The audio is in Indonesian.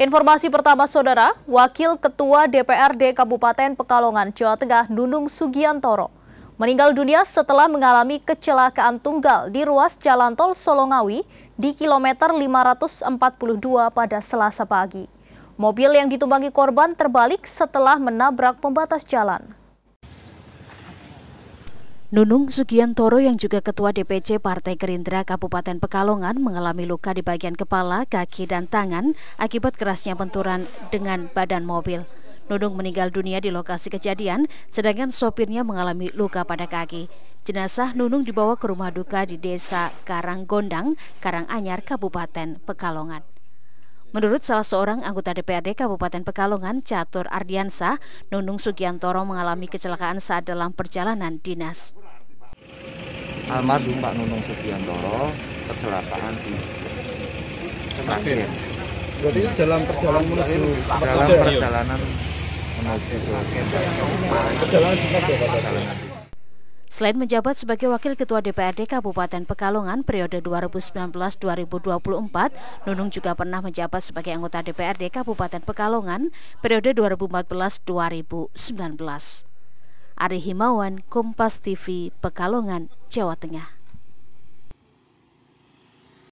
Informasi pertama Saudara, Wakil Ketua DPRD Kabupaten Pekalongan, Jawa Tengah, Nunung Sugiantoro, meninggal dunia setelah mengalami kecelakaan tunggal di ruas Jalan Tol Solongawi di kilometer 542 pada Selasa pagi. Mobil yang ditumpangi korban terbalik setelah menabrak pembatas jalan. Nunung Sugiantoro yang juga Ketua DPC Partai Gerindra Kabupaten Pekalongan mengalami luka di bagian kepala, kaki, dan tangan akibat kerasnya benturan dengan badan mobil. Nunung meninggal dunia di lokasi kejadian, sedangkan sopirnya mengalami luka pada kaki. Jenazah Nunung dibawa ke rumah duka di desa Karanggondang, Karanganyar, Kabupaten Pekalongan. Menurut salah seorang anggota DPRD Kabupaten Pekalongan, Catur Ardiansah, Nunung Sugiantoro mengalami kecelakaan saat dalam perjalanan dinas almarhum Pak Nunung Sugiantoro kecelakaan di Sragen. Berarti dalam perjalanan menuju dalam perjalanan menuju Selain menjabat sebagai Wakil Ketua DPRD Kabupaten Pekalongan periode 2019-2024, Nunung juga pernah menjabat sebagai anggota DPRD Kabupaten Pekalongan periode 2014-2019. Ari Himawan, Kompas TV, Pekalongan, Jawa Tengah.